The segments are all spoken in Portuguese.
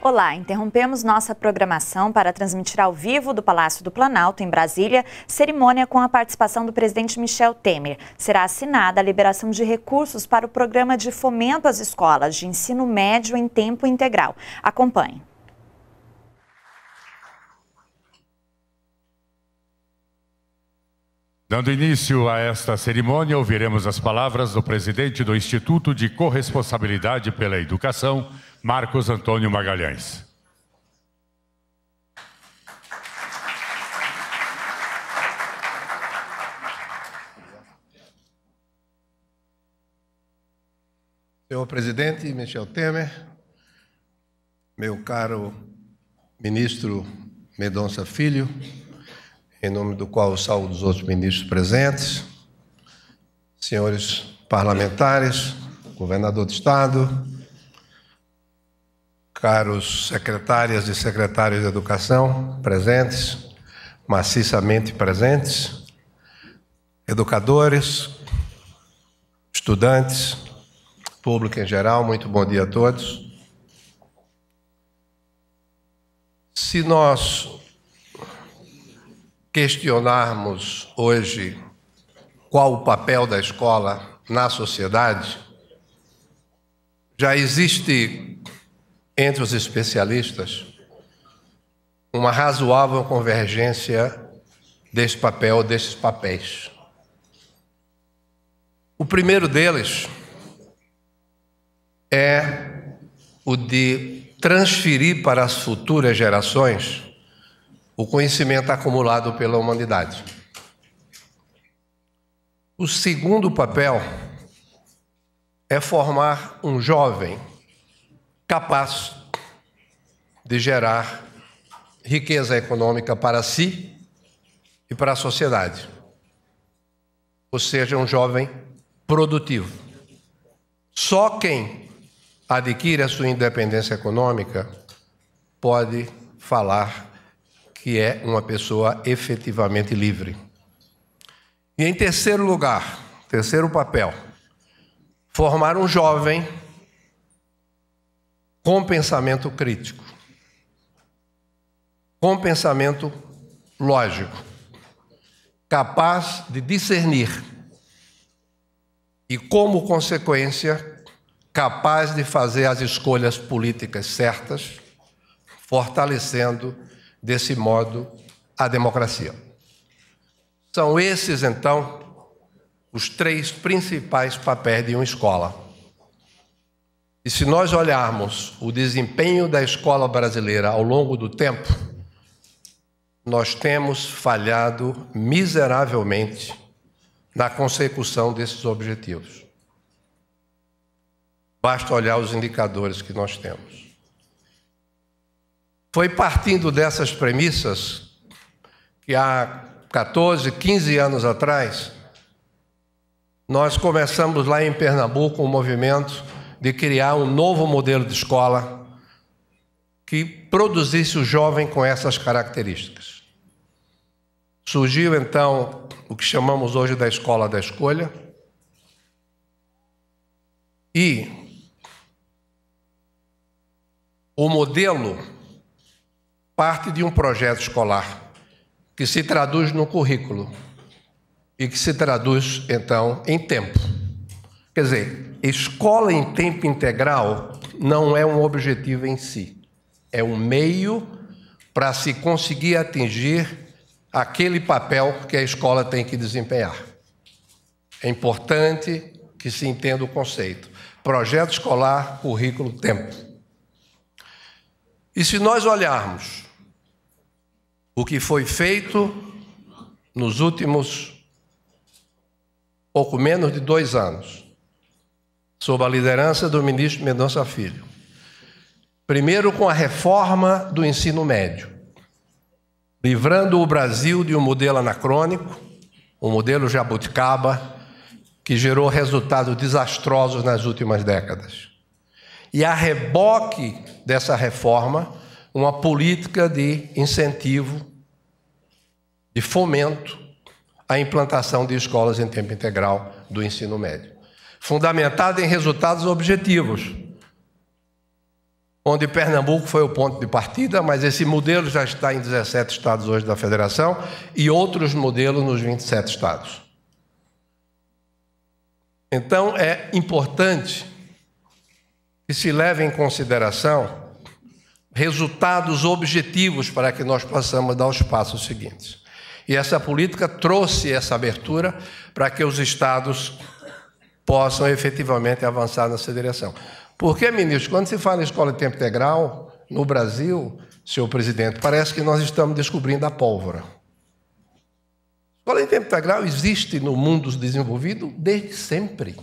Olá, interrompemos nossa programação para transmitir ao vivo do Palácio do Planalto, em Brasília, cerimônia com a participação do presidente Michel Temer. Será assinada a liberação de recursos para o programa de fomento às escolas de ensino médio em tempo integral. Acompanhe. Dando início a esta cerimônia, ouviremos as palavras do presidente do Instituto de Corresponsabilidade pela Educação, Marcos Antônio Magalhães. Senhor presidente Michel Temer, meu caro ministro Mendonça Filho, em nome do qual eu saúdo os outros ministros presentes, senhores parlamentares, governador do Estado, caros secretárias e secretários de Educação presentes, maciçamente presentes, educadores, estudantes, público em geral, muito bom dia a todos. Se nós questionarmos hoje qual o papel da escola na sociedade, já existe entre os especialistas uma razoável convergência desse papel, desses papéis. O primeiro deles é o de transferir para as futuras gerações o conhecimento acumulado pela humanidade. O segundo papel é formar um jovem capaz de gerar riqueza econômica para si e para a sociedade. Ou seja, um jovem produtivo. Só quem adquire a sua independência econômica pode falar que é uma pessoa efetivamente livre. E em terceiro lugar, terceiro papel, formar um jovem com pensamento crítico, com pensamento lógico, capaz de discernir e, como consequência, capaz de fazer as escolhas políticas certas, fortalecendo desse modo, a democracia. São esses, então, os três principais papéis de uma escola. E se nós olharmos o desempenho da escola brasileira ao longo do tempo, nós temos falhado miseravelmente na consecução desses objetivos. Basta olhar os indicadores que nós temos. Foi partindo dessas premissas que há 14, 15 anos atrás, nós começamos lá em Pernambuco um movimento de criar um novo modelo de escola que produzisse o jovem com essas características. Surgiu então o que chamamos hoje da escola da escolha. E o modelo parte de um projeto escolar que se traduz no currículo e que se traduz, então, em tempo. Quer dizer, escola em tempo integral não é um objetivo em si, é um meio para se conseguir atingir aquele papel que a escola tem que desempenhar. É importante que se entenda o conceito. Projeto escolar, currículo, tempo. E se nós olharmos o que foi feito nos últimos pouco menos de dois anos, sob a liderança do ministro Mendonça Filho. Primeiro, com a reforma do ensino médio, livrando o Brasil de um modelo anacrônico, o um modelo jabuticaba, que gerou resultados desastrosos nas últimas décadas. E a reboque dessa reforma, uma política de incentivo, de fomento à implantação de escolas em tempo integral do ensino médio, fundamentada em resultados objetivos. Onde Pernambuco foi o ponto de partida, mas esse modelo já está em 17 estados hoje da federação e outros modelos nos 27 estados. Então é importante que se leve em consideração resultados objetivos para que nós possamos dar os passos seguintes. E essa política trouxe essa abertura para que os estados possam efetivamente avançar nessa direção. Porque, ministro, quando se fala em escola de tempo integral, no Brasil, senhor presidente, parece que nós estamos descobrindo a pólvora. Escola de tempo integral existe no mundo desenvolvido desde sempre.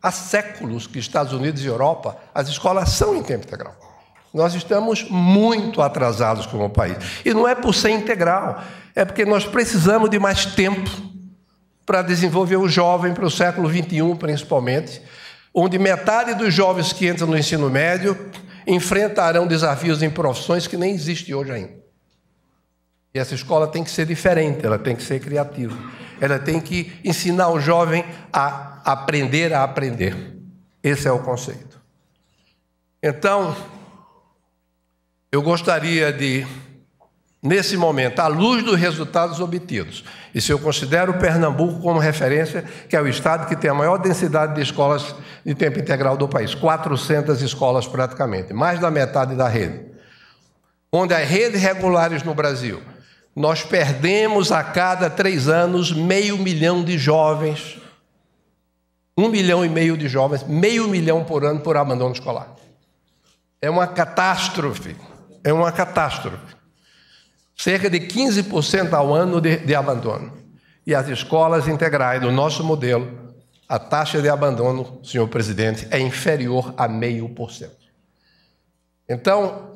Há séculos que Estados Unidos e Europa, as escolas são em tempo integral. Nós estamos muito atrasados como país. E não é por ser integral, é porque nós precisamos de mais tempo para desenvolver o jovem para o século XXI, principalmente, onde metade dos jovens que entram no ensino médio enfrentarão desafios em profissões que nem existem hoje ainda. E essa escola tem que ser diferente, ela tem que ser criativa. Ela tem que ensinar o jovem a aprender a aprender. Esse é o conceito. Então, eu gostaria de, nesse momento, à luz dos resultados obtidos, e se eu considero Pernambuco como referência, que é o estado que tem a maior densidade de escolas de tempo integral do país 400 escolas praticamente, mais da metade da rede. Onde as redes regulares no Brasil, nós perdemos a cada três anos meio milhão de jovens, um milhão e meio de jovens, meio milhão por ano por abandono escolar. É uma catástrofe é uma catástrofe. Cerca de 15% ao ano de, de abandono. E as escolas integrais, no nosso modelo, a taxa de abandono, senhor presidente, é inferior a meio por cento. Então,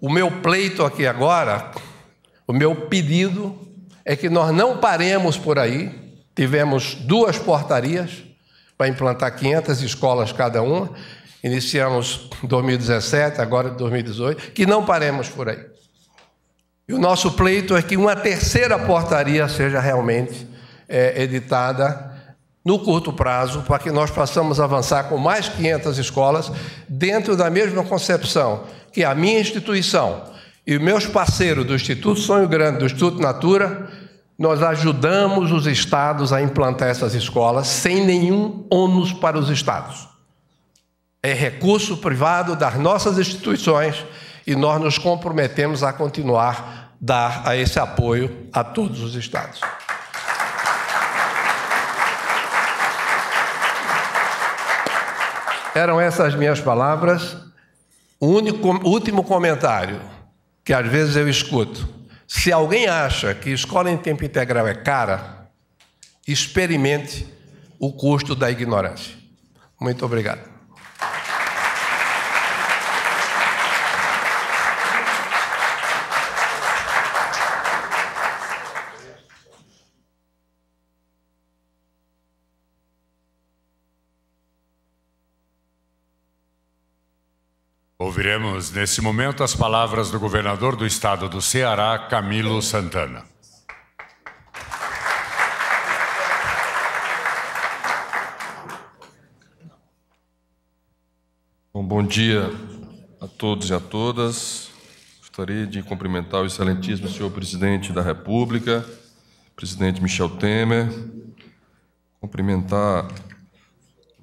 o meu pleito aqui agora, o meu pedido é que nós não paremos por aí. Tivemos duas portarias para implantar 500 escolas cada uma Iniciamos 2017, agora 2018, que não paremos por aí. E o nosso pleito é que uma terceira portaria seja realmente é, editada no curto prazo, para que nós possamos avançar com mais 500 escolas dentro da mesma concepção que a minha instituição e meus parceiros do Instituto Sonho Grande, do Instituto Natura, nós ajudamos os estados a implantar essas escolas sem nenhum ônus para os estados é recurso privado das nossas instituições e nós nos comprometemos a continuar dar a esse apoio a todos os estados. Eram essas minhas palavras. O único, último comentário que às vezes eu escuto. Se alguém acha que escola em tempo integral é cara, experimente o custo da ignorância. Muito obrigado. Ouviremos nesse momento as palavras do governador do estado do Ceará, Camilo Santana. Bom, bom dia a todos e a todas. Gostaria de cumprimentar o excelentíssimo senhor presidente da República, presidente Michel Temer, cumprimentar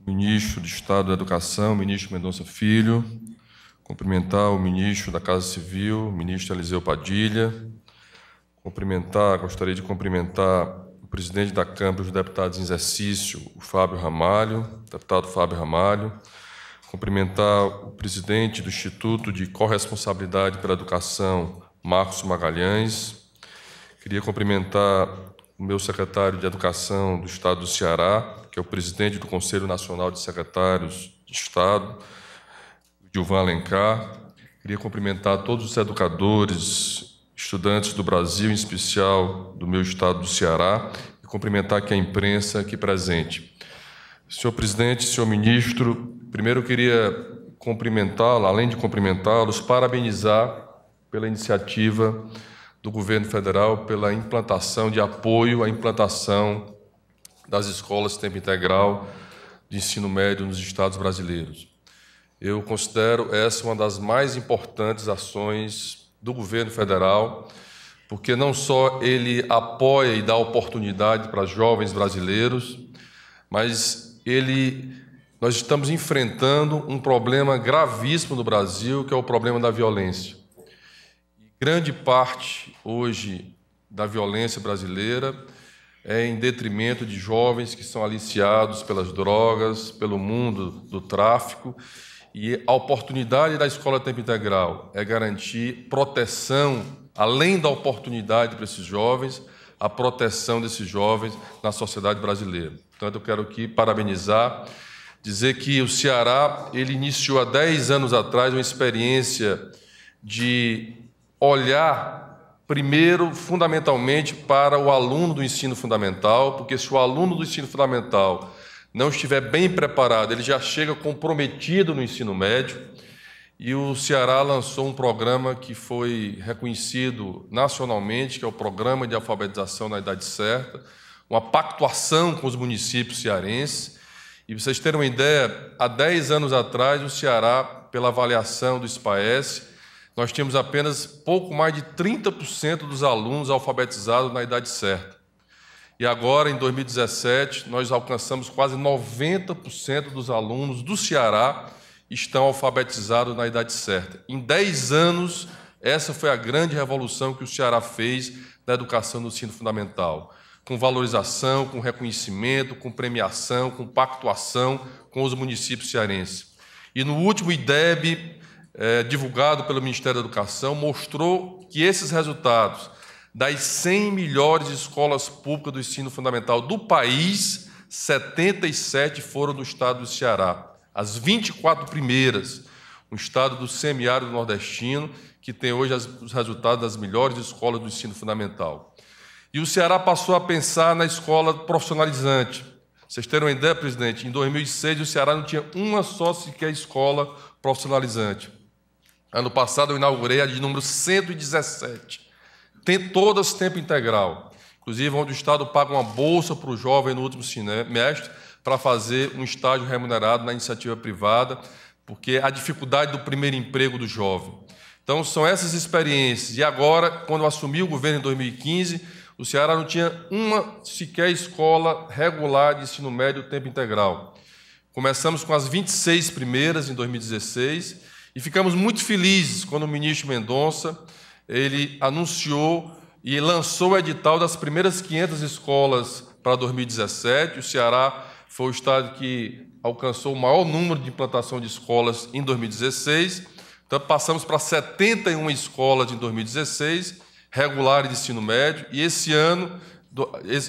o ministro de Estado da Educação, ministro Mendonça Filho, cumprimentar o ministro da Casa Civil, ministro Eliseu Padilha, cumprimentar, gostaria de cumprimentar o presidente da Câmara dos Deputados em Exercício, o Fábio Ramalho, deputado Fábio Ramalho, cumprimentar o presidente do Instituto de Corresponsabilidade pela Educação, Marcos Magalhães, queria cumprimentar o meu secretário de Educação do Estado do Ceará, que é o presidente do Conselho Nacional de Secretários de Estado, Gilvan Alencar. Queria cumprimentar todos os educadores, estudantes do Brasil, em especial do meu estado do Ceará, e cumprimentar aqui a imprensa aqui presente. Senhor presidente, senhor ministro, primeiro eu queria cumprimentá-lo, além de cumprimentá-los, parabenizar pela iniciativa do governo federal pela implantação de apoio à implantação das escolas de tempo integral de ensino médio nos estados brasileiros. Eu considero essa uma das mais importantes ações do governo federal, porque não só ele apoia e dá oportunidade para jovens brasileiros, mas ele nós estamos enfrentando um problema gravíssimo no Brasil, que é o problema da violência. E grande parte hoje da violência brasileira é em detrimento de jovens que são aliciados pelas drogas, pelo mundo do tráfico e a oportunidade da escola tempo integral é garantir proteção, além da oportunidade para esses jovens, a proteção desses jovens na sociedade brasileira. Portanto, eu quero aqui parabenizar, dizer que o Ceará ele iniciou há 10 anos atrás uma experiência de olhar primeiro fundamentalmente para o aluno do ensino fundamental, porque se o aluno do ensino fundamental não estiver bem preparado, ele já chega comprometido no ensino médio. E o Ceará lançou um programa que foi reconhecido nacionalmente, que é o Programa de Alfabetização na Idade Certa, uma pactuação com os municípios cearenses. E para vocês terem uma ideia, há 10 anos atrás, o Ceará, pela avaliação do SPAES, nós tínhamos apenas pouco mais de 30% dos alunos alfabetizados na idade certa. E agora, em 2017, nós alcançamos quase 90% dos alunos do Ceará estão alfabetizados na idade certa. Em 10 anos, essa foi a grande revolução que o Ceará fez na educação do ensino fundamental. Com valorização, com reconhecimento, com premiação, com pactuação com os municípios cearenses. E no último IDEB, eh, divulgado pelo Ministério da Educação, mostrou que esses resultados das 100 melhores escolas públicas do ensino fundamental do país, 77 foram do estado do Ceará. As 24 primeiras, um estado do semiárido nordestino, que tem hoje os resultados das melhores escolas do ensino fundamental. E o Ceará passou a pensar na escola profissionalizante. Vocês terem uma ideia, presidente, em 2006 o Ceará não tinha uma só sequer escola profissionalizante. Ano passado eu inaugurei a de número 117 tem todas tempo integral. Inclusive, onde o Estado paga uma bolsa para o jovem no último semestre para fazer um estágio remunerado na iniciativa privada, porque a dificuldade do primeiro emprego do jovem. Então, são essas experiências. E agora, quando assumi o governo em 2015, o Ceará não tinha uma sequer escola regular de ensino médio tempo integral. Começamos com as 26 primeiras em 2016 e ficamos muito felizes quando o ministro Mendonça ele anunciou e lançou o edital das primeiras 500 escolas para 2017. O Ceará foi o estado que alcançou o maior número de implantação de escolas em 2016. Então, passamos para 71 escolas em 2016, regulares de ensino médio, e esse ano,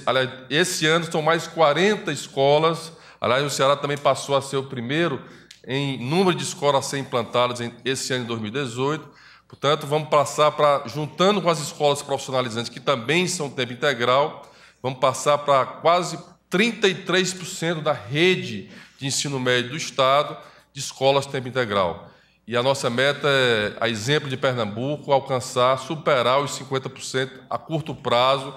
aliás, esse ano são mais 40 escolas. Aliás, o Ceará também passou a ser o primeiro em número de escolas a serem implantadas esse ano de 2018. Portanto, vamos passar para, juntando com as escolas profissionalizantes, que também são tempo integral, vamos passar para quase 33% da rede de ensino médio do Estado de escolas tempo integral. E a nossa meta é, a exemplo de Pernambuco, alcançar, superar os 50% a curto prazo.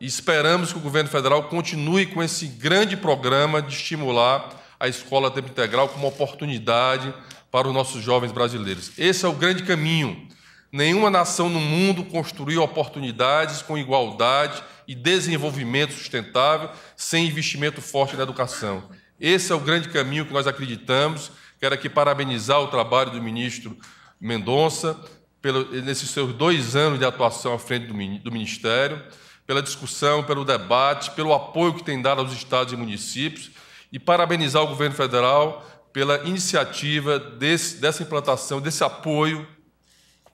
E esperamos que o governo federal continue com esse grande programa de estimular a escola tempo integral como oportunidade para os nossos jovens brasileiros. Esse é o grande caminho. Nenhuma nação no mundo construiu oportunidades com igualdade e desenvolvimento sustentável sem investimento forte na educação. Esse é o grande caminho que nós acreditamos. Quero aqui parabenizar o trabalho do ministro Mendonça pelo, nesses seus dois anos de atuação à frente do, do Ministério, pela discussão, pelo debate, pelo apoio que tem dado aos estados e municípios, e parabenizar o governo federal pela iniciativa desse, dessa implantação, desse apoio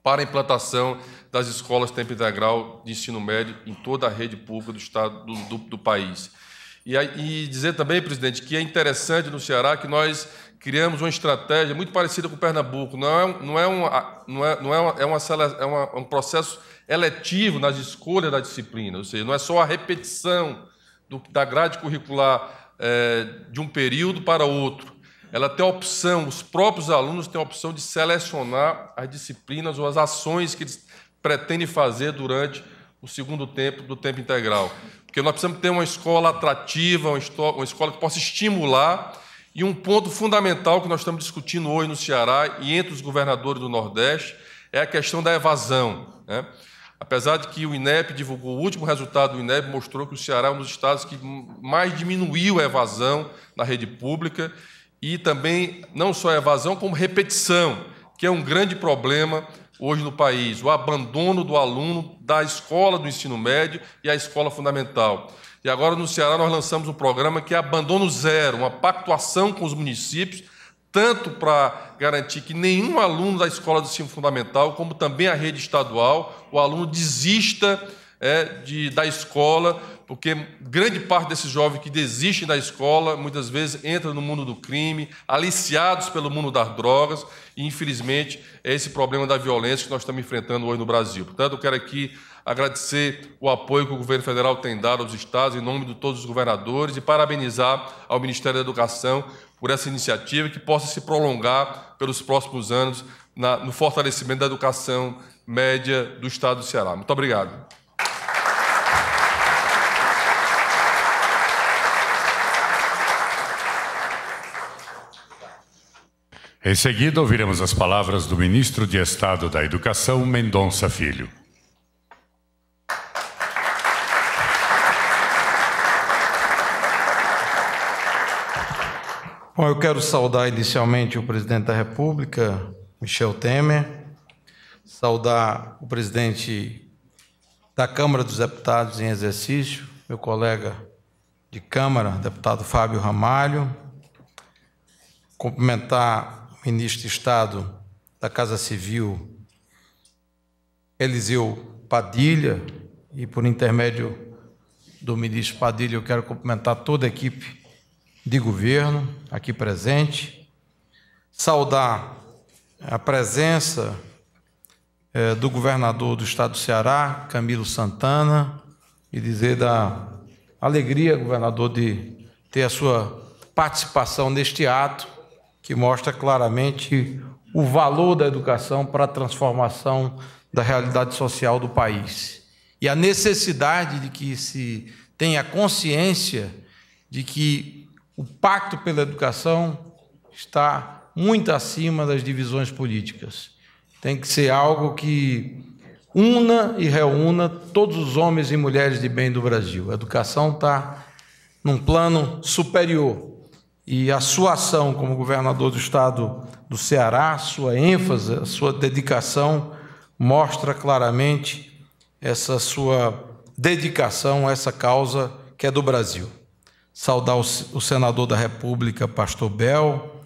para a implantação das escolas tempo integral de ensino médio em toda a rede pública do estado do, do, do país. E, e, dizer também, presidente, que é interessante no Ceará que nós criamos uma estratégia muito parecida com o Pernambuco. Não é, não é, uma, não é, não é, uma, é, uma, é uma, um processo eletivo nas escolhas da disciplina, ou seja, não é só a repetição do, da grade curricular é, de um período para outro, ela tem a opção, os próprios alunos têm a opção de selecionar as disciplinas ou as ações que eles pretendem fazer durante o segundo tempo do tempo integral. Porque nós precisamos ter uma escola atrativa, uma escola que possa estimular. E um ponto fundamental que nós estamos discutindo hoje no Ceará e entre os governadores do Nordeste é a questão da evasão. Né? Apesar de que o INEP divulgou o último resultado do INEP, mostrou que o Ceará é um dos estados que mais diminuiu a evasão na rede pública e também não só evasão, como repetição, que é um grande problema hoje no país, o abandono do aluno da escola do ensino médio e a escola fundamental. E agora no Ceará nós lançamos um programa que é Abandono Zero, uma pactuação com os municípios, tanto para garantir que nenhum aluno da escola do ensino fundamental, como também a rede estadual, o aluno desista é, de, da escola porque grande parte desses jovens que desistem da escola muitas vezes entram no mundo do crime, aliciados pelo mundo das drogas, e infelizmente é esse problema da violência que nós estamos enfrentando hoje no Brasil. Portanto, eu quero aqui agradecer o apoio que o governo federal tem dado aos estados, em nome de todos os governadores, e parabenizar ao Ministério da Educação por essa iniciativa que possa se prolongar pelos próximos anos na, no fortalecimento da educação média do estado do Ceará. Muito obrigado. Em seguida, ouviremos as palavras do ministro de Estado da Educação, Mendonça Filho. Bom, eu quero saudar inicialmente o presidente da República, Michel Temer, saudar o presidente da Câmara dos Deputados em exercício, meu colega de Câmara, deputado Fábio Ramalho, cumprimentar ministro de Estado da Casa Civil, Eliseu Padilha, e por intermédio do ministro Padilha, eu quero cumprimentar toda a equipe de governo aqui presente, saudar a presença eh, do governador do estado do Ceará, Camilo Santana, e dizer da alegria, governador, de ter a sua participação neste ato que mostra claramente o valor da educação para a transformação da realidade social do país. E a necessidade de que se tenha consciência de que o pacto pela educação está muito acima das divisões políticas. Tem que ser algo que una e reúna todos os homens e mulheres de bem do Brasil. A educação está num plano superior e a sua ação como governador do estado do Ceará, sua ênfase, a sua dedicação, mostra claramente essa sua dedicação a essa causa que é do Brasil. Saudar o senador da República, Pastor Bel,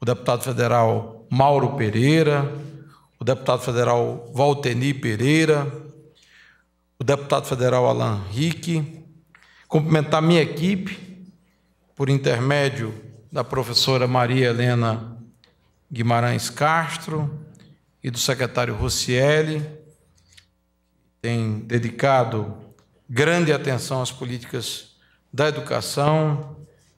o deputado federal Mauro Pereira, o deputado federal Valteni Pereira, o deputado federal Alan Henrique, cumprimentar minha equipe, por intermédio da professora Maria Helena Guimarães Castro e do secretário Rossielli, tem dedicado grande atenção às políticas da educação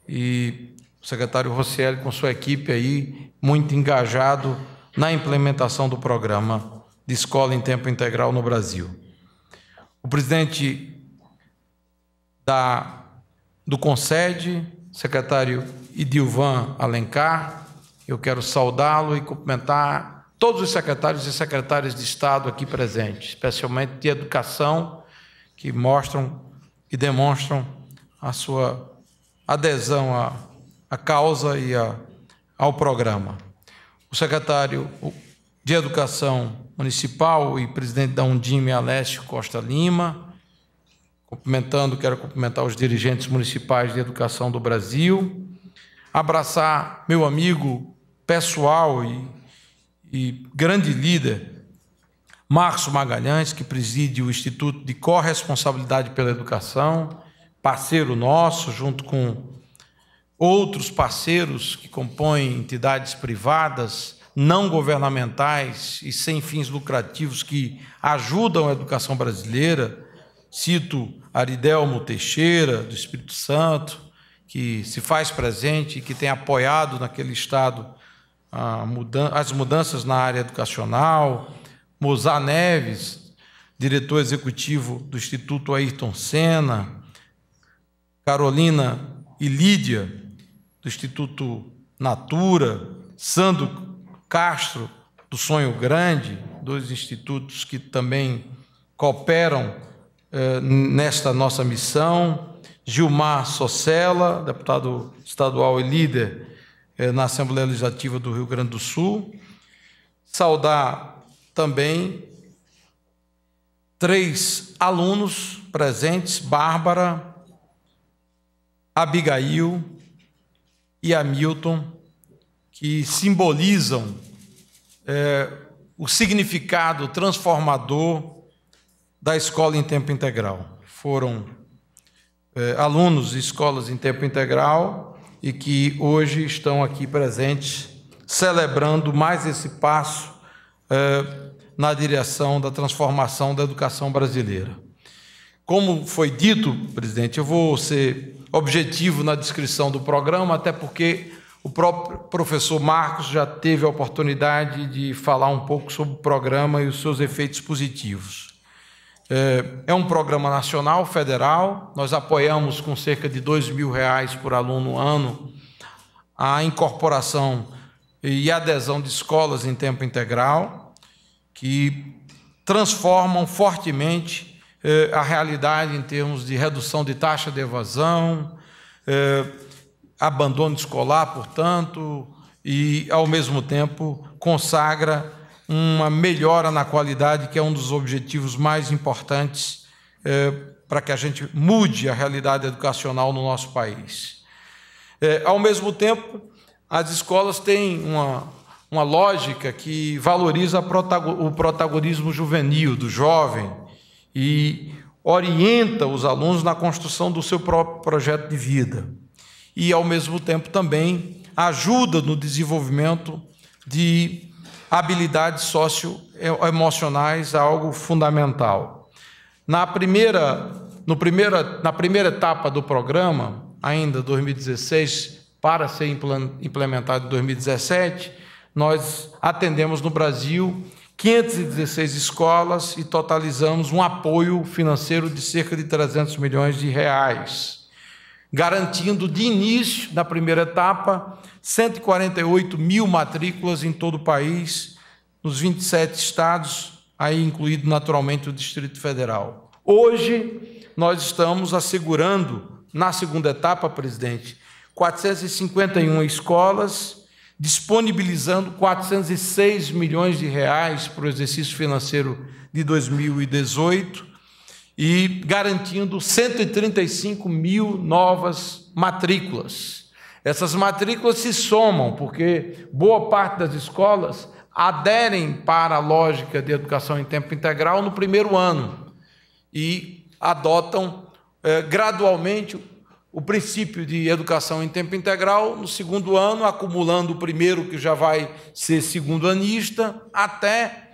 e o secretário Rossielli com sua equipe aí muito engajado na implementação do programa de escola em tempo integral no Brasil. O presidente da do Concede, secretário Idilvan Alencar. Eu quero saudá-lo e cumprimentar todos os secretários e secretárias de Estado aqui presentes, especialmente de Educação, que mostram e demonstram a sua adesão à, à causa e a, ao programa. O secretário de Educação Municipal e presidente da Undime, Alessio Costa Lima, Cumprimentando, quero cumprimentar os dirigentes municipais de educação do Brasil. Abraçar meu amigo pessoal e, e grande líder, Márcio Magalhães, que preside o Instituto de Corresponsabilidade pela Educação, parceiro nosso, junto com outros parceiros que compõem entidades privadas, não governamentais e sem fins lucrativos que ajudam a educação brasileira Cito Aridelmo Teixeira, do Espírito Santo, que se faz presente e que tem apoiado naquele estado as mudanças na área educacional. Mozar Neves, diretor executivo do Instituto Ayrton Senna. Carolina e Lídia, do Instituto Natura. Sandro Castro, do Sonho Grande, dois institutos que também cooperam eh, nesta nossa missão. Gilmar Socella, deputado estadual e líder eh, na Assembleia Legislativa do Rio Grande do Sul. Saudar também três alunos presentes: Bárbara, Abigail e Hamilton, que simbolizam é, o significado transformador da escola em tempo integral. Foram é, alunos de escolas em tempo integral e que hoje estão aqui presentes, celebrando mais esse passo é, na direção da transformação da educação brasileira. Como foi dito, presidente, eu vou ser objetivo na descrição do programa, até porque o próprio professor Marcos já teve a oportunidade de falar um pouco sobre o programa e os seus efeitos positivos. É, é um programa nacional, federal. Nós apoiamos com cerca de dois mil reais por aluno ano a incorporação e adesão de escolas em tempo integral, que transformam fortemente é, a realidade em termos de redução de taxa de evasão, é, abandono escolar, portanto, e, ao mesmo tempo, consagra uma melhora na qualidade, que é um dos objetivos mais importantes é, para que a gente mude a realidade educacional no nosso país. É, ao mesmo tempo, as escolas têm uma, uma lógica que valoriza o protagonismo juvenil do jovem e orienta os alunos na construção do seu próprio projeto de vida e, ao mesmo tempo, também ajuda no desenvolvimento de habilidades socioemocionais é, é algo fundamental. Na primeira, no primeira, na primeira etapa do programa, ainda 2016, para ser implementado em 2017, nós atendemos no Brasil 516 escolas e totalizamos um apoio financeiro de cerca de 300 milhões de reais, garantindo de início, na primeira etapa, 148 mil matrículas em todo o país, nos 27 estados, aí incluído naturalmente o Distrito Federal. Hoje, nós estamos assegurando, na segunda etapa, presidente, 451 escolas, disponibilizando 406 milhões de reais para o exercício financeiro de 2018 e garantindo 135 mil novas matrículas. Essas matrículas se somam, porque boa parte das escolas aderem para a lógica de educação em tempo integral no primeiro ano e adotam eh, gradualmente o princípio de educação em tempo integral no segundo ano, acumulando o primeiro que já vai ser segundo anista, até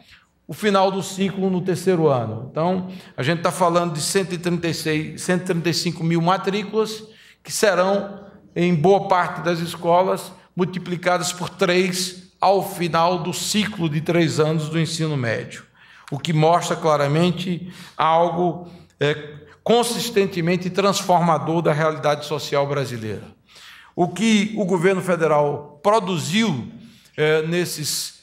o final do ciclo no terceiro ano. Então, a gente está falando de 136, 135 mil matrículas que serão em boa parte das escolas, multiplicadas por três ao final do ciclo de três anos do ensino médio, o que mostra claramente algo é, consistentemente transformador da realidade social brasileira. O que o governo federal produziu é, nesses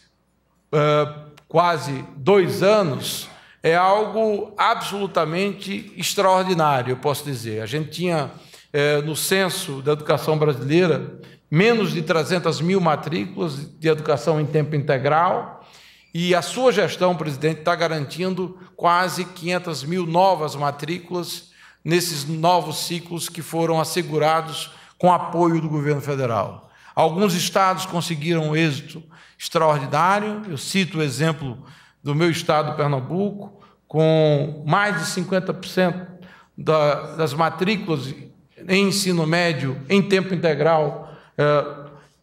é, quase dois anos é algo absolutamente extraordinário, eu posso dizer. A gente tinha é, no censo da educação brasileira, menos de 300 mil matrículas de educação em tempo integral, e a sua gestão, presidente, está garantindo quase 500 mil novas matrículas nesses novos ciclos que foram assegurados com apoio do governo federal. Alguns estados conseguiram um êxito extraordinário, eu cito o exemplo do meu estado, Pernambuco, com mais de 50% da, das matrículas em ensino médio, em tempo integral eh,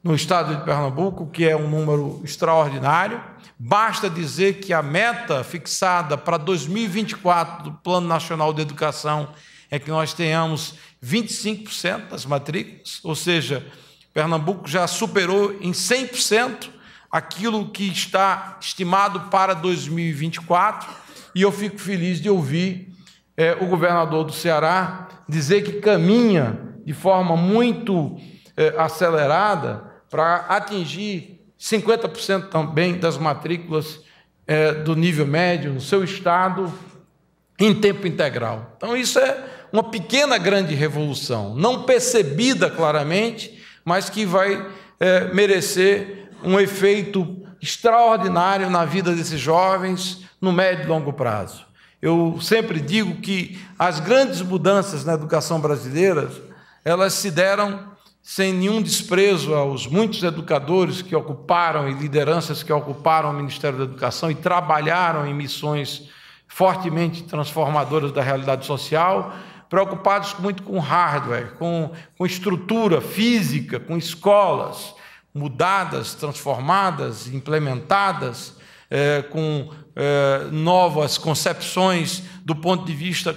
no estado de Pernambuco, que é um número extraordinário. Basta dizer que a meta fixada para 2024 do Plano Nacional de Educação é que nós tenhamos 25% das matrículas, ou seja, Pernambuco já superou em 100% aquilo que está estimado para 2024, e eu fico feliz de ouvir eh, o governador do Ceará dizer que caminha de forma muito eh, acelerada para atingir 50% também das matrículas eh, do nível médio no seu estado em tempo integral. Então, isso é uma pequena grande revolução, não percebida claramente, mas que vai eh, merecer um efeito extraordinário na vida desses jovens no médio e longo prazo. Eu sempre digo que as grandes mudanças na educação brasileira, elas se deram sem nenhum desprezo aos muitos educadores que ocuparam e lideranças que ocuparam o Ministério da Educação e trabalharam em missões fortemente transformadoras da realidade social, preocupados muito com hardware, com, com estrutura física, com escolas mudadas, transformadas, implementadas, é, com é, novas concepções do ponto de vista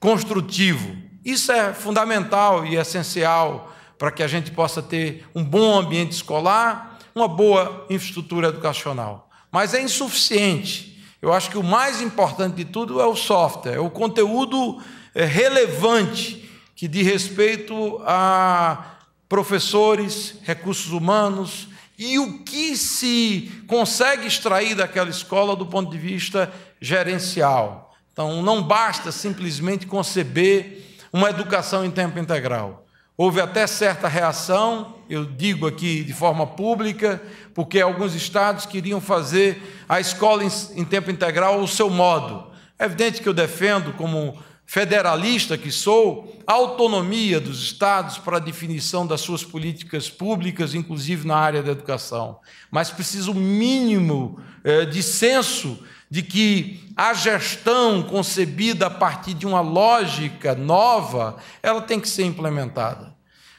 construtivo. Isso é fundamental e essencial para que a gente possa ter um bom ambiente escolar, uma boa infraestrutura educacional. Mas é insuficiente. Eu acho que o mais importante de tudo é o software, é o conteúdo é, relevante que diz respeito a professores, recursos humanos, e o que se consegue extrair daquela escola do ponto de vista gerencial. Então, não basta simplesmente conceber uma educação em tempo integral. Houve até certa reação, eu digo aqui de forma pública, porque alguns estados queriam fazer a escola em tempo integral ao seu modo. É evidente que eu defendo como federalista que sou, autonomia dos estados para a definição das suas políticas públicas, inclusive na área da educação. Mas preciso o mínimo eh, de senso de que a gestão concebida a partir de uma lógica nova, ela tem que ser implementada.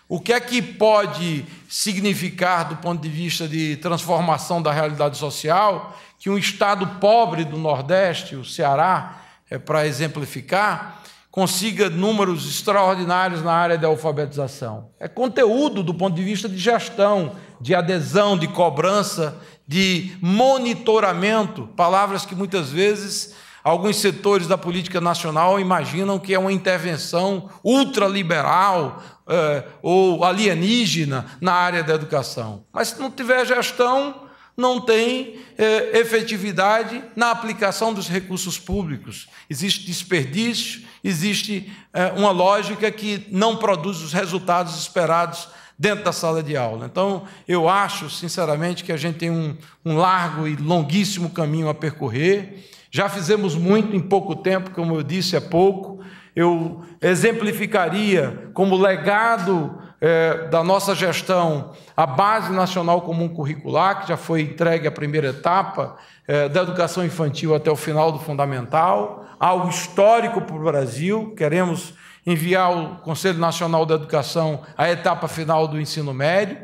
O que é que pode significar do ponto de vista de transformação da realidade social que um estado pobre do Nordeste, o Ceará, é, para exemplificar, consiga números extraordinários na área da alfabetização. É conteúdo do ponto de vista de gestão, de adesão, de cobrança, de monitoramento, palavras que muitas vezes alguns setores da política nacional imaginam que é uma intervenção ultraliberal é, ou alienígena na área da educação. Mas se não tiver gestão, não tem eh, efetividade na aplicação dos recursos públicos. Existe desperdício, existe é, uma lógica que não produz os resultados esperados dentro da sala de aula. Então, eu acho, sinceramente, que a gente tem um, um largo e longuíssimo caminho a percorrer. Já fizemos muito em pouco tempo, como eu disse, é pouco. Eu exemplificaria como legado é, da nossa gestão a Base Nacional Comum Curricular, que já foi entregue a primeira etapa, é, da educação infantil até o final do fundamental algo histórico para o Brasil. Queremos enviar o Conselho Nacional da Educação à etapa final do ensino médio.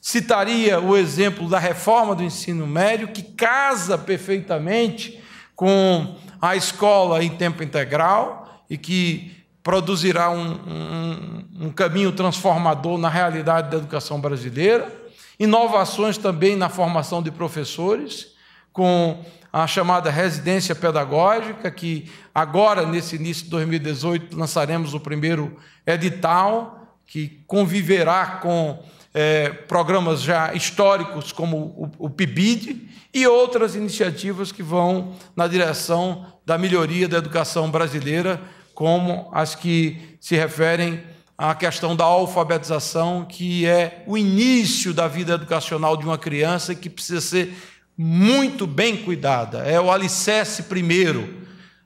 Citaria o exemplo da reforma do ensino médio, que casa perfeitamente com a escola em tempo integral e que produzirá um, um, um caminho transformador na realidade da educação brasileira. Inovações também na formação de professores, com a chamada residência pedagógica, que agora, nesse início de 2018, lançaremos o primeiro edital, que conviverá com é, programas já históricos como o, o PIBID e outras iniciativas que vão na direção da melhoria da educação brasileira, como as que se referem à questão da alfabetização, que é o início da vida educacional de uma criança que precisa ser muito bem cuidada, é o alicerce primeiro.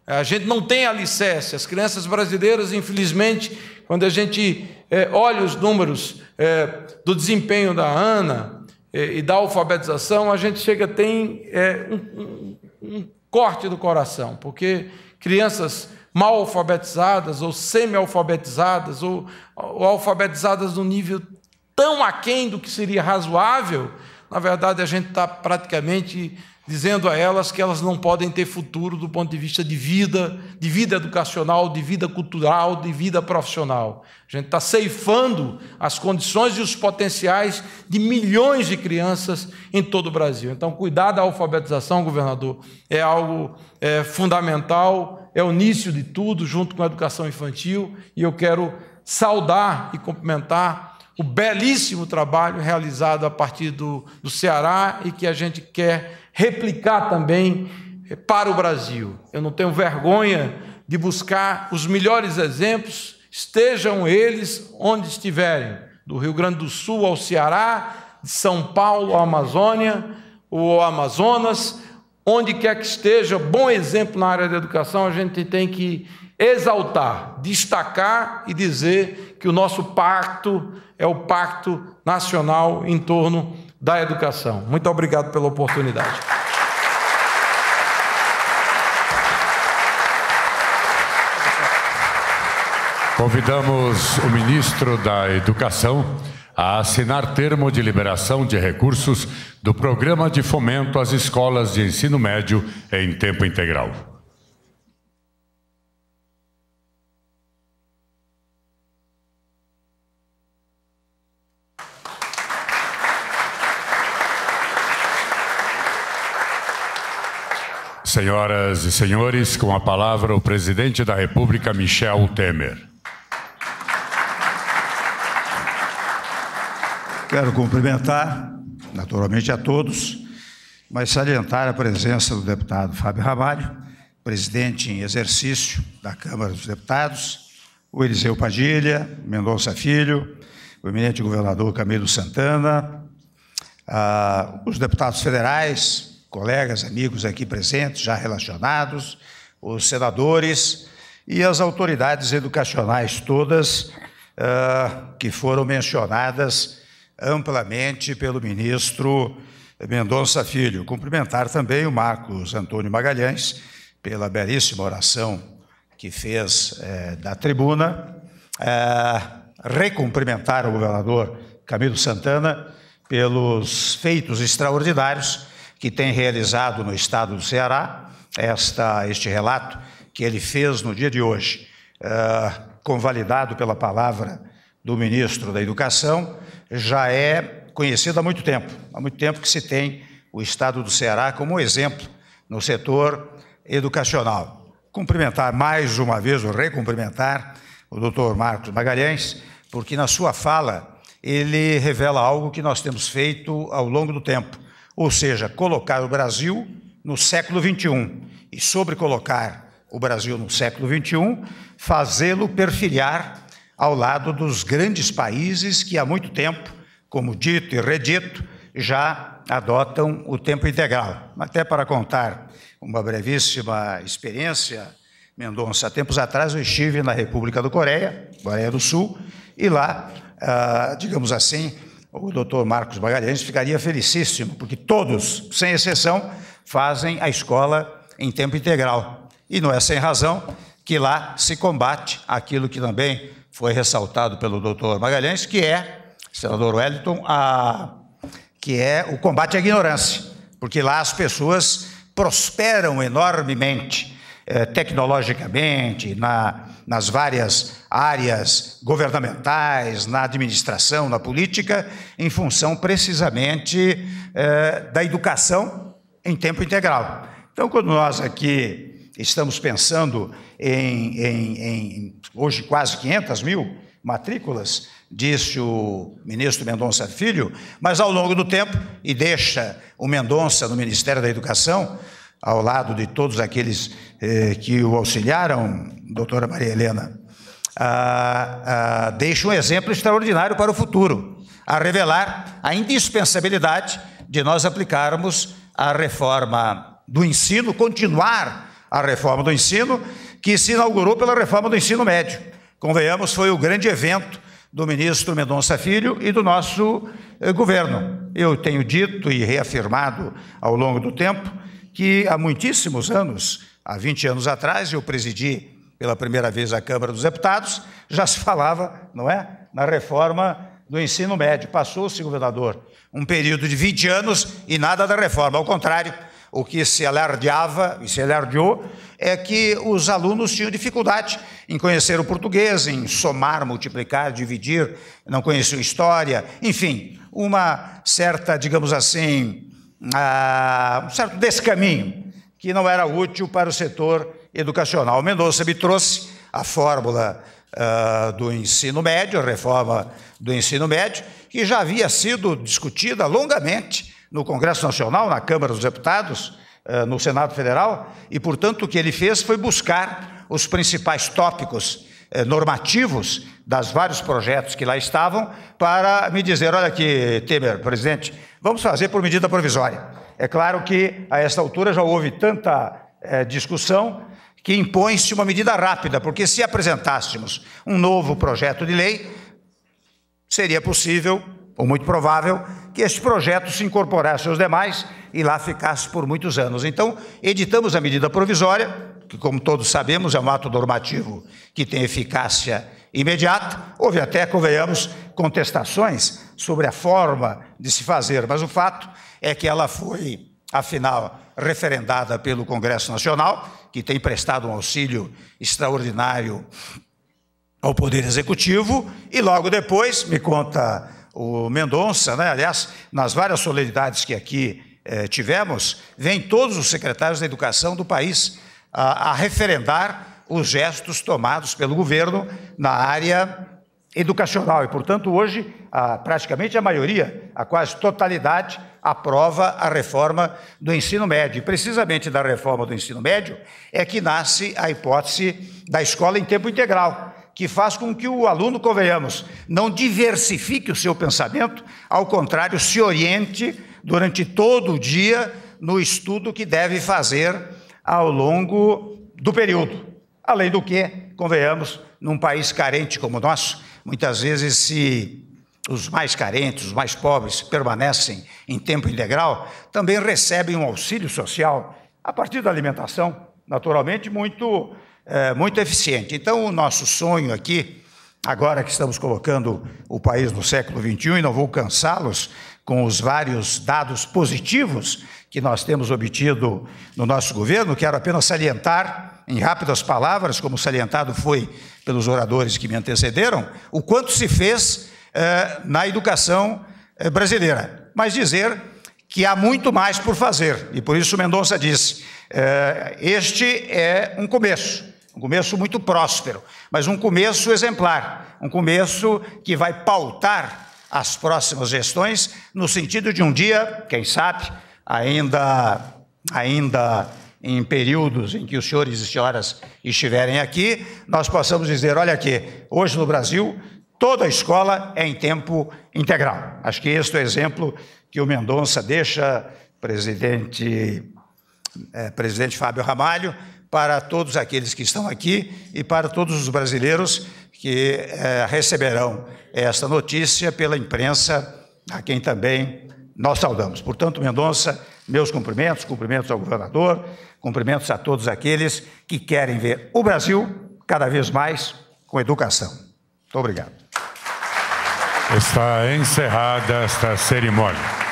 A gente não tem alicerce. As crianças brasileiras, infelizmente, quando a gente é, olha os números é, do desempenho da Ana é, e da alfabetização, a gente chega tem é, um, um, um corte do coração, porque crianças mal alfabetizadas ou semi-alfabetizadas ou, ou alfabetizadas no nível tão aquém do que seria razoável, na verdade, a gente está praticamente dizendo a elas que elas não podem ter futuro do ponto de vista de vida, de vida educacional, de vida cultural, de vida profissional. A gente está ceifando as condições e os potenciais de milhões de crianças em todo o Brasil. Então, cuidar da alfabetização, governador, é algo é, fundamental, é o início de tudo, junto com a educação infantil, e eu quero saudar e cumprimentar o belíssimo trabalho realizado a partir do, do Ceará e que a gente quer replicar também eh, para o Brasil. Eu não tenho vergonha de buscar os melhores exemplos, estejam eles onde estiverem, do Rio Grande do Sul ao Ceará, de São Paulo à Amazônia ou ao Amazonas, onde quer que esteja, bom exemplo na área da educação, a gente tem que exaltar, destacar e dizer que o nosso pacto é o pacto nacional em torno da educação. Muito obrigado pela oportunidade. Convidamos o ministro da Educação a assinar termo de liberação de recursos do Programa de Fomento às Escolas de Ensino Médio em Tempo Integral. Senhoras e senhores, com a palavra o presidente da República, Michel Temer. Quero cumprimentar, naturalmente, a todos, mas salientar a presença do deputado Fábio Ramalho, presidente em exercício da Câmara dos Deputados, o Eliseu Padilha, Mendonça Filho, o eminente governador Camilo Santana, ah, os deputados federais, colegas, amigos aqui presentes, já relacionados, os senadores e as autoridades educacionais todas uh, que foram mencionadas amplamente pelo ministro Mendonça Filho. Cumprimentar também o Marcos Antônio Magalhães pela belíssima oração que fez eh, da tribuna. Uh, recumprimentar o governador Camilo Santana pelos feitos extraordinários que tem realizado no estado do Ceará, esta, este relato que ele fez no dia de hoje, uh, convalidado pela palavra do ministro da Educação, já é conhecido há muito tempo. Há muito tempo que se tem o estado do Ceará como exemplo no setor educacional. Cumprimentar mais uma vez, ou recumprimentar, o doutor Marcos Magalhães, porque na sua fala ele revela algo que nós temos feito ao longo do tempo ou seja, colocar o Brasil no século XXI e sobre colocar o Brasil no século XXI, fazê-lo perfilhar ao lado dos grandes países que há muito tempo, como dito e redito, já adotam o tempo integral. Até para contar uma brevíssima experiência, Mendonça, tempos atrás eu estive na República do Coreia, Coreia do Sul, e lá, ah, digamos assim, o doutor Marcos Magalhães ficaria felicíssimo, porque todos, sem exceção, fazem a escola em tempo integral. E não é sem razão que lá se combate aquilo que também foi ressaltado pelo doutor Magalhães, que é, senador Wellington, a, que é o combate à ignorância, porque lá as pessoas prosperam enormemente, eh, tecnologicamente, na nas várias áreas governamentais, na administração, na política, em função precisamente eh, da educação em tempo integral. Então, quando nós aqui estamos pensando em, em, em hoje quase 500 mil matrículas, disse o ministro Mendonça Filho, mas ao longo do tempo, e deixa o Mendonça no Ministério da Educação, ao lado de todos aqueles eh, que o auxiliaram, doutora Maria Helena, ah, ah, deixa um exemplo extraordinário para o futuro, a revelar a indispensabilidade de nós aplicarmos a reforma do ensino, continuar a reforma do ensino, que se inaugurou pela reforma do ensino médio. Convenhamos, foi o grande evento do ministro Mendonça Filho e do nosso eh, governo. Eu tenho dito e reafirmado ao longo do tempo que há muitíssimos anos, há 20 anos atrás, eu presidi pela primeira vez a Câmara dos Deputados, já se falava, não é, na reforma do ensino médio. Passou-se, governador, um período de 20 anos e nada da reforma. Ao contrário, o que se alardeava e se alardeou é que os alunos tinham dificuldade em conhecer o português, em somar, multiplicar, dividir, não conheciam história, enfim, uma certa, digamos assim, ah, um certo descaminho que não era útil para o setor educacional. Mendonça me trouxe a fórmula ah, do ensino médio, a reforma do ensino médio, que já havia sido discutida longamente no Congresso Nacional, na Câmara dos Deputados, ah, no Senado Federal, e, portanto, o que ele fez foi buscar os principais tópicos eh, normativos das vários projetos que lá estavam para me dizer, olha aqui, Temer, presidente, Vamos fazer por medida provisória. É claro que a esta altura já houve tanta é, discussão que impõe-se uma medida rápida, porque se apresentássemos um novo projeto de lei, seria possível, ou muito provável, que este projeto se incorporasse aos demais e lá ficasse por muitos anos. Então, editamos a medida provisória, que, como todos sabemos, é um ato normativo que tem eficácia imediata. Houve até, convenhamos, contestações sobre a forma de se fazer, mas o fato é que ela foi, afinal, referendada pelo Congresso Nacional, que tem prestado um auxílio extraordinário ao Poder Executivo, e logo depois, me conta o Mendonça, né? aliás, nas várias solenidades que aqui eh, tivemos, vem todos os secretários da educação do país a, a referendar os gestos tomados pelo governo na área educacional. E, portanto, hoje, a, praticamente a maioria, a quase totalidade, aprova a reforma do ensino médio. E, precisamente da reforma do ensino médio, é que nasce a hipótese da escola em tempo integral que faz com que o aluno, convenhamos, não diversifique o seu pensamento, ao contrário, se oriente durante todo o dia no estudo que deve fazer ao longo do período. Além do que, convenhamos, num país carente como o nosso, muitas vezes se os mais carentes, os mais pobres permanecem em tempo integral, também recebem um auxílio social a partir da alimentação, naturalmente muito, é, muito eficiente. Então, o nosso sonho aqui, agora que estamos colocando o país no século XXI, e não vou cansá-los com os vários dados positivos que nós temos obtido no nosso governo, quero apenas salientar em rápidas palavras, como salientado foi pelos oradores que me antecederam, o quanto se fez eh, na educação eh, brasileira, mas dizer que há muito mais por fazer. E por isso Mendonça disse: eh, este é um começo, um começo muito próspero, mas um começo exemplar, um começo que vai pautar as próximas gestões no sentido de um dia, quem sabe, ainda ainda em períodos em que os senhores e senhoras estiverem aqui, nós possamos dizer: olha aqui, hoje no Brasil, toda a escola é em tempo integral. Acho que este é o exemplo que o Mendonça deixa, presidente, é, presidente Fábio Ramalho, para todos aqueles que estão aqui e para todos os brasileiros que é, receberão esta notícia pela imprensa, a quem também nós saudamos. Portanto, Mendonça, meus cumprimentos, cumprimentos ao governador, Cumprimentos a todos aqueles que querem ver o Brasil cada vez mais com educação. Muito obrigado. Está encerrada esta cerimônia.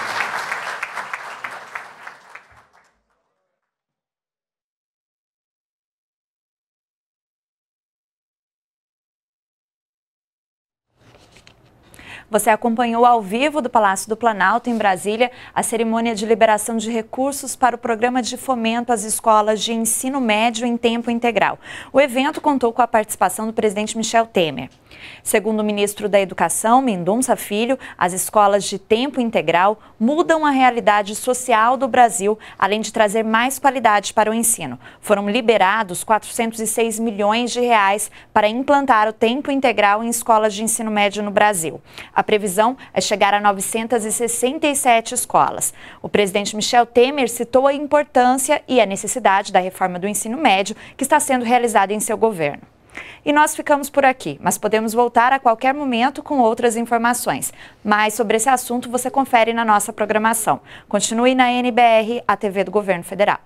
Você acompanhou ao vivo do Palácio do Planalto, em Brasília, a cerimônia de liberação de recursos para o programa de fomento às escolas de ensino médio em tempo integral. O evento contou com a participação do presidente Michel Temer. Segundo o ministro da Educação, Mendonça Filho, as escolas de tempo integral mudam a realidade social do Brasil, além de trazer mais qualidade para o ensino. Foram liberados 406 milhões de reais para implantar o tempo integral em escolas de ensino médio no Brasil. A a previsão é chegar a 967 escolas. O presidente Michel Temer citou a importância e a necessidade da reforma do ensino médio que está sendo realizada em seu governo. E nós ficamos por aqui, mas podemos voltar a qualquer momento com outras informações. Mais sobre esse assunto você confere na nossa programação. Continue na NBR, a TV do Governo Federal.